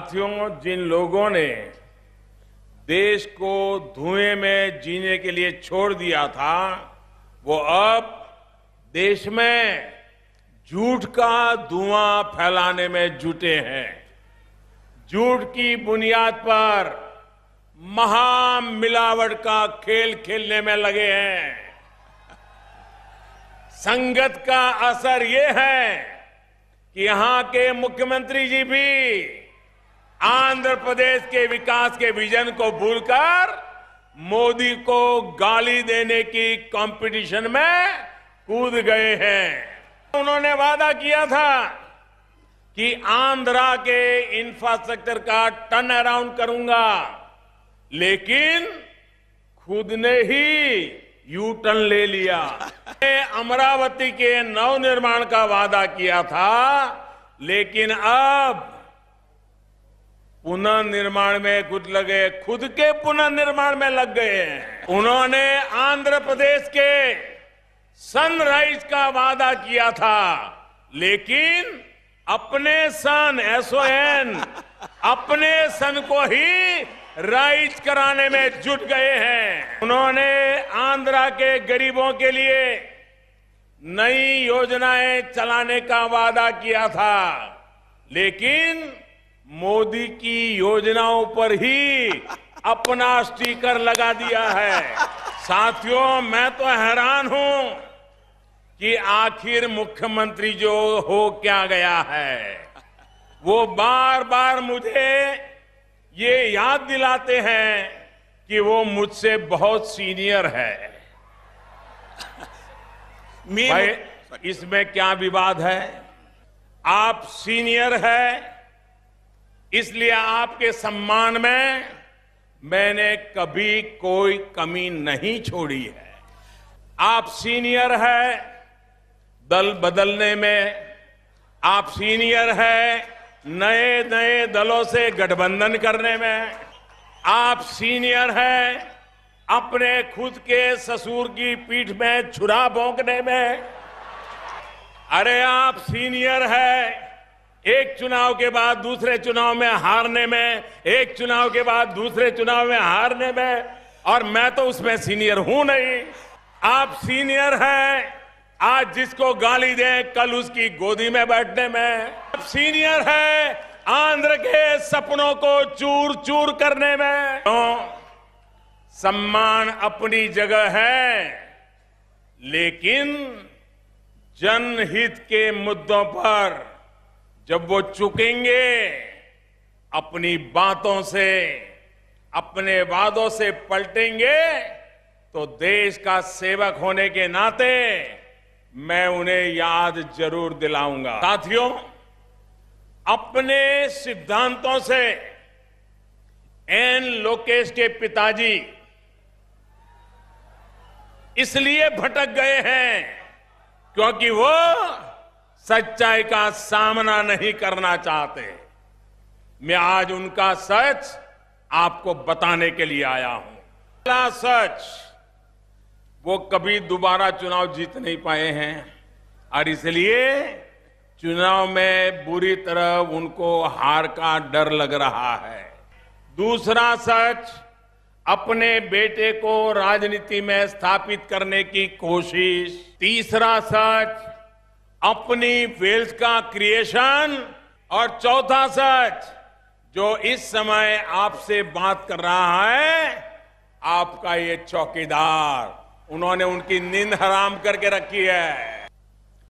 साथियों जिन लोगों ने देश को धुएं में जीने के लिए छोड़ दिया था वो अब देश में झूठ का धुआं फैलाने में जुटे हैं झूठ की बुनियाद पर महामिलावट मिलावट का खेल खेलने में लगे हैं संगत का असर ये है कि यहां के मुख्यमंत्री जी भी आंध्र प्रदेश के विकास के विजन को भूलकर मोदी को गाली देने की कंपटीशन में कूद गए हैं उन्होंने वादा किया था कि आंध्रा के इंफ्रास्ट्रक्चर का टर्न अराउंड करूंगा लेकिन खुद ने ही यू टर्न ले लिया अमरावती के नवनिर्माण का वादा किया था लेकिन अब पुनर्निर्माण में खुद लगे खुद के पुनर्निर्माण में लग गए हैं उन्होंने आंध्र प्रदेश के सनराइज का वादा किया था लेकिन अपने सन एसओ एन अपने सन को ही राइज कराने में जुट गए हैं उन्होंने आंध्रा के गरीबों के लिए नई योजनाएं चलाने का वादा किया था लेकिन मोदी की योजनाओं पर ही अपना स्टीकर लगा दिया है साथियों मैं तो हैरान हूं कि आखिर मुख्यमंत्री जो हो क्या गया है वो बार बार मुझे ये याद दिलाते हैं कि वो मुझसे बहुत सीनियर है भाई इसमें क्या विवाद है आप सीनियर है इसलिए आपके सम्मान में मैंने कभी कोई कमी नहीं छोड़ी है आप सीनियर है दल बदलने में आप सीनियर है नए नए दलों से गठबंधन करने में आप सीनियर है अपने खुद के ससुर की पीठ में छुरा भोंकने में अरे आप सीनियर है एक चुनाव के बाद दूसरे चुनाव में हारने में एक चुनाव के बाद दूसरे चुनाव में हारने में और मैं तो उसमें सीनियर हूं नहीं आप सीनियर हैं आज जिसको गाली दें कल उसकी गोदी में बैठने में आप सीनियर हैं आंध्र के सपनों को चूर चूर करने में तो सम्मान अपनी जगह है लेकिन जनहित के मुद्दों पर जब वो चुकेंगे अपनी बातों से अपने वादों से पलटेंगे तो देश का सेवक होने के नाते मैं उन्हें याद जरूर दिलाऊंगा साथियों अपने सिद्धांतों से एन लोकेश के पिताजी इसलिए भटक गए हैं क्योंकि वो सच्चाई का सामना नहीं करना चाहते मैं आज उनका सच आपको बताने के लिए आया हूं पहला सच वो कभी दोबारा चुनाव जीत नहीं पाए हैं और इसलिए चुनाव में बुरी तरह उनको हार का डर लग रहा है दूसरा सच अपने बेटे को राजनीति में स्थापित करने की कोशिश तीसरा सच अपनी वेल्थ का क्रिएशन और चौथा सच जो इस समय आपसे बात कर रहा है आपका ये चौकीदार उन्होंने उनकी नींद हराम करके रखी है